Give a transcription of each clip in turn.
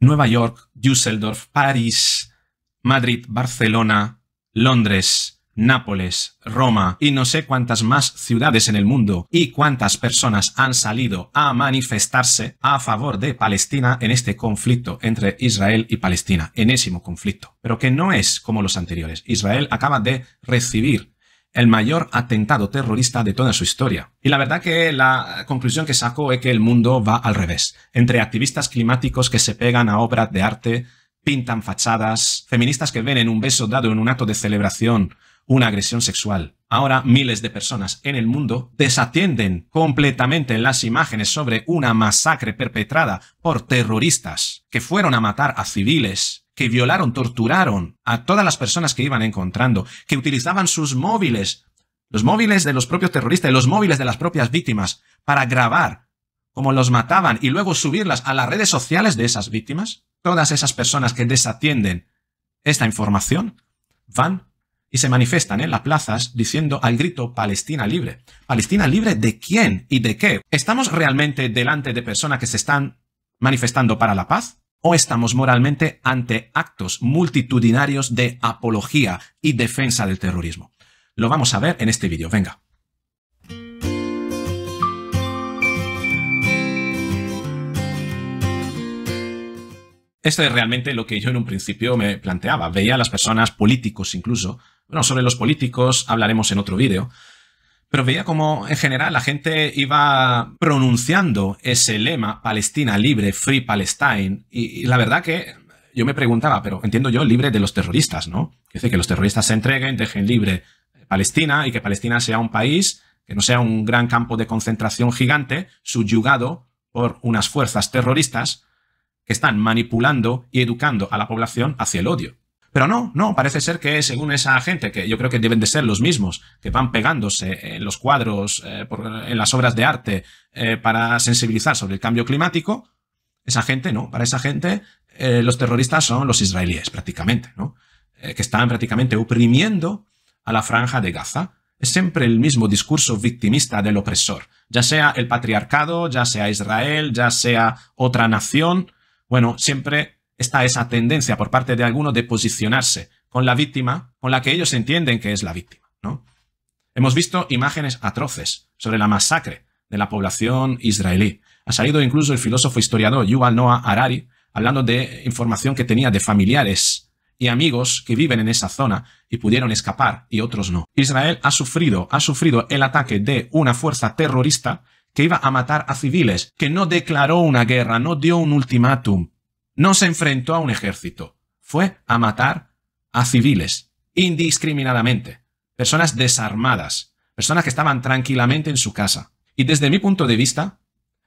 Nueva York, Düsseldorf, París, Madrid, Barcelona, Londres, Nápoles, Roma y no sé cuántas más ciudades en el mundo y cuántas personas han salido a manifestarse a favor de Palestina en este conflicto entre Israel y Palestina, enésimo conflicto, pero que no es como los anteriores. Israel acaba de recibir el mayor atentado terrorista de toda su historia. Y la verdad que la conclusión que saco es que el mundo va al revés, entre activistas climáticos que se pegan a obras de arte, pintan fachadas, feministas que ven en un beso dado en un acto de celebración una agresión sexual. Ahora miles de personas en el mundo desatienden completamente las imágenes sobre una masacre perpetrada por terroristas que fueron a matar a civiles que violaron, torturaron a todas las personas que iban encontrando, que utilizaban sus móviles, los móviles de los propios terroristas y los móviles de las propias víctimas, para grabar cómo los mataban y luego subirlas a las redes sociales de esas víctimas. Todas esas personas que desatienden esta información van y se manifiestan en las plazas diciendo al grito Palestina libre. ¿Palestina libre de quién y de qué? ¿Estamos realmente delante de personas que se están manifestando para la paz? estamos moralmente ante actos multitudinarios de apología y defensa del terrorismo. Lo vamos a ver en este vídeo, venga. Esto es realmente lo que yo en un principio me planteaba. Veía a las personas, políticos incluso. Bueno, sobre los políticos hablaremos en otro vídeo pero veía como en general la gente iba pronunciando ese lema Palestina libre, Free Palestine, y, la verdad que yo me preguntaba, pero entiendo yo libre de los terroristas, ¿no? Que que los terroristas se entreguen, dejen libre Palestina y que Palestina sea un país que no sea un gran campo de concentración gigante subyugado por unas fuerzas terroristas que están manipulando y educando a la población hacia el odio. Pero no, no, parece ser que según esa gente, que yo creo que deben de ser los mismos, que van pegándose en eh, los cuadros, eh, en las obras de arte, eh, para sensibilizar sobre el cambio climático, esa gente no, para esa gente los terroristas son los israelíes prácticamente, ¿no? que están prácticamente oprimiendo a la franja de Gaza. Es siempre el mismo discurso victimista del opresor, ya sea el patriarcado, ya sea Israel, ya sea otra nación, bueno, siempre está esa tendencia por parte de algunos de posicionarse con la víctima, con la que ellos entienden que es la víctima. ¿no? Hemos visto imágenes atroces sobre la masacre de la población israelí. Ha salido incluso el filósofo e historiador Yuval Noah Harari hablando de información que tenía de familiares y amigos que viven en esa zona y pudieron escapar y otros no. Israel ha sufrido, ha sufrido el ataque de una fuerza terrorista que iba a matar a civiles, que no declaró una guerra, no dio un ultimátum, no se enfrentó a un ejército, fue a matar a civiles, indiscriminadamente, personas desarmadas, personas que estaban tranquilamente en su casa. Y desde mi punto de vista,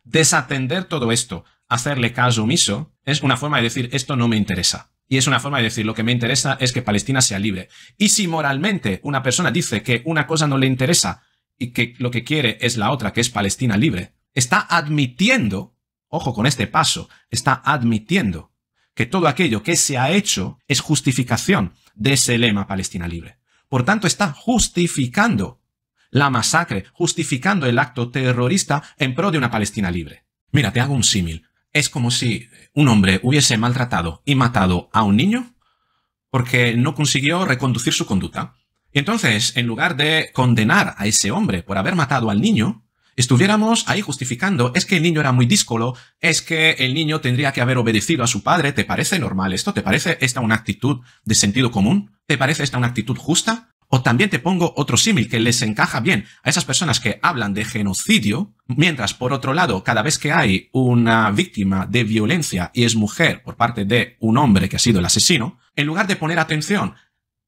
desatender todo esto, hacerle caso omiso, es una forma de decir esto no me interesa. Y es una forma de decir lo que me interesa es que Palestina sea libre. Y si moralmente una persona dice que una cosa no le interesa y que lo que quiere es la otra, que es Palestina libre, está admitiendo ojo con este paso, está admitiendo que todo aquello que se ha hecho es justificación de ese lema Palestina libre. Por tanto, está justificando la masacre, justificando el acto terrorista en pro de una Palestina libre. Mira, te hago un símil. Es como si un hombre hubiese maltratado y matado a un niño porque no consiguió reconducir su conducta. Y entonces, en lugar de condenar a ese hombre por haber matado al niño, estuviéramos ahí justificando, es que el niño era muy díscolo, es que el niño tendría que haber obedecido a su padre, ¿te parece normal esto? ¿Te parece esta una actitud de sentido común? ¿Te parece esta una actitud justa? O también te pongo otro símil que les encaja bien a esas personas que hablan de genocidio, mientras por otro lado, cada vez que hay una víctima de violencia y es mujer por parte de un hombre que ha sido el asesino, en lugar de poner atención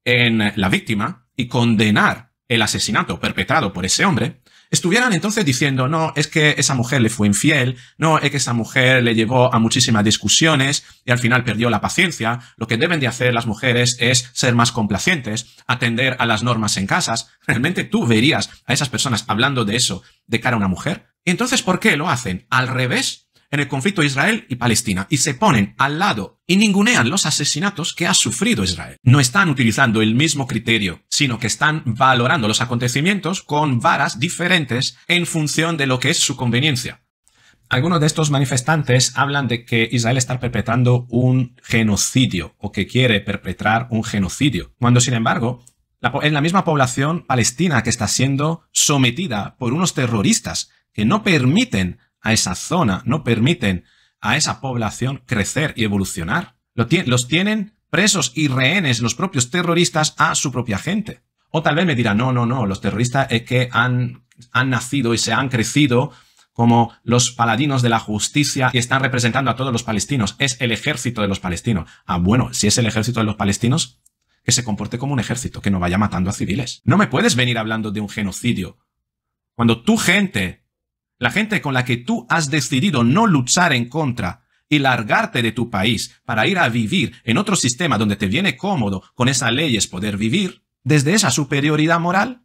en la víctima y condenar el asesinato perpetrado por ese hombre, estuvieran entonces diciendo, no, es que esa mujer le fue infiel, no, es que esa mujer le llevó a muchísimas discusiones y al final perdió la paciencia, lo que deben de hacer las mujeres es ser más complacientes, atender a las normas en casas. ¿Realmente tú verías a esas personas hablando de eso de cara a una mujer? Entonces, ¿por qué lo hacen? Al revés en el conflicto Israel y Palestina y se ponen al lado y ningunean los asesinatos que ha sufrido Israel. No están utilizando el mismo criterio, sino que están valorando los acontecimientos con varas diferentes en función de lo que es su conveniencia. Algunos de estos manifestantes hablan de que Israel está perpetrando un genocidio o que quiere perpetrar un genocidio, cuando sin embargo en la misma población palestina que está siendo sometida por unos terroristas que no permiten a esa zona, no permiten a esa población crecer y evolucionar. Los tienen presos y rehenes los propios terroristas a su propia gente. O tal vez me dirán no, no, no, los terroristas es que han, han nacido y se han crecido como los paladinos de la justicia y están representando a todos los palestinos. Es el ejército de los palestinos. Ah, bueno, si es el ejército de los palestinos, que se comporte como un ejército, que no vaya matando a civiles. No me puedes venir hablando de un genocidio. Cuando tu gente la gente con la que tú has decidido no luchar en contra y largarte de tu país para ir a vivir en otro sistema donde te viene cómodo con esas leyes poder vivir, desde esa superioridad moral,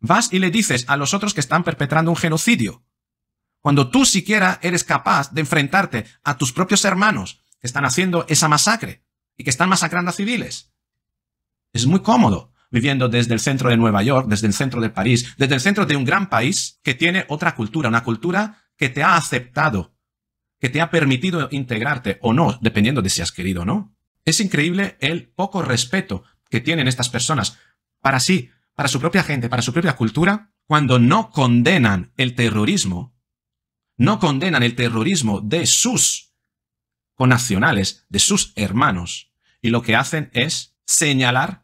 vas y le dices a los otros que están perpetrando un genocidio, cuando tú siquiera eres capaz de enfrentarte a tus propios hermanos que están haciendo esa masacre y que están masacrando a civiles. Es muy cómodo viviendo desde el centro de Nueva York, desde el centro de París, desde el centro de un gran país que tiene otra cultura, una cultura que te ha aceptado, que te ha permitido integrarte o no, dependiendo de si has querido o no. Es increíble el poco respeto que tienen estas personas para sí, para su propia gente, para su propia cultura, cuando no condenan el terrorismo, no condenan el terrorismo de sus connacionales, de sus hermanos, y lo que hacen es señalar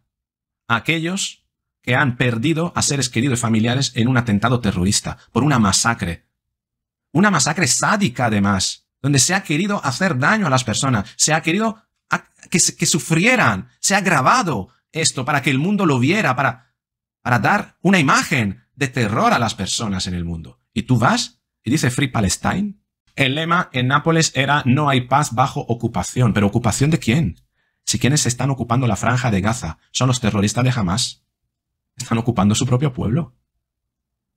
aquellos que han perdido a seres queridos y familiares en un atentado terrorista, por una masacre. Una masacre sádica, además, donde se ha querido hacer daño a las personas, se ha querido que, sufrieran, se ha grabado esto para que el mundo lo viera, para, para dar una imagen de terror a las personas en el mundo. Y tú vas y dice Free Palestine. El lema en Nápoles era no hay paz bajo ocupación, pero ocupación de quién? si quienes están ocupando la franja de Gaza son los terroristas de Hamas, están ocupando su propio pueblo.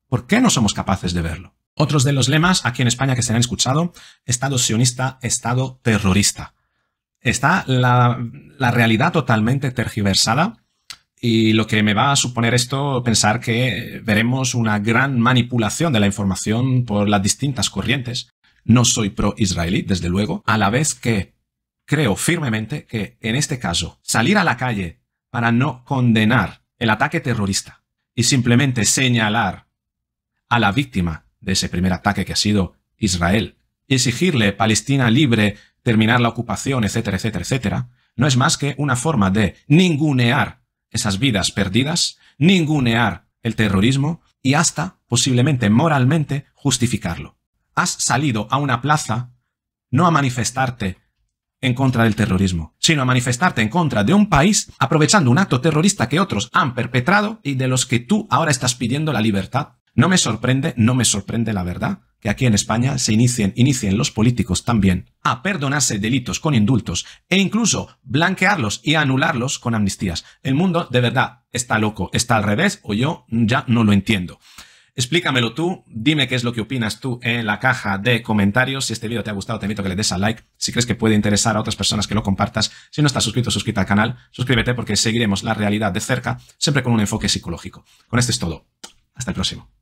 ¿Por qué no somos capaces de verlo? Otros de los lemas aquí en España que se han escuchado, Estado sionista, Estado terrorista. Está la, realidad totalmente tergiversada y lo que me va a suponer esto, pensar que veremos una gran manipulación de la información por las distintas corrientes. No soy pro-israelí, desde luego, a la vez que creo firmemente que, en este caso, salir a la calle para no condenar el ataque terrorista y simplemente señalar a la víctima de ese primer ataque que ha sido Israel, y exigirle Palestina libre, terminar la ocupación, etcétera, etcétera, etcétera, no es más que una forma de ningunear esas vidas perdidas, ningunear el terrorismo y hasta, posiblemente moralmente, justificarlo. Has salido a una plaza no a manifestarte en contra del terrorismo, sino a manifestarte en contra de un país aprovechando un acto terrorista que otros han perpetrado y de los que tú ahora estás pidiendo la libertad. No me sorprende, no me sorprende la verdad, que aquí en España se inicien, inicien los políticos también a perdonarse delitos con indultos e incluso blanquearlos y anularlos con amnistías. El mundo de verdad está loco, está al revés o yo ya no lo entiendo. Explícamelo tú, dime qué es lo que opinas tú en la caja de comentarios. Si este vídeo te ha gustado, te invito a que le des a like. Si crees que puede interesar a otras personas, que lo compartas. Si no estás suscrito, suscríbete al canal. Suscríbete porque seguiremos la realidad de cerca, siempre con un enfoque psicológico. Con esto es todo. Hasta el próximo.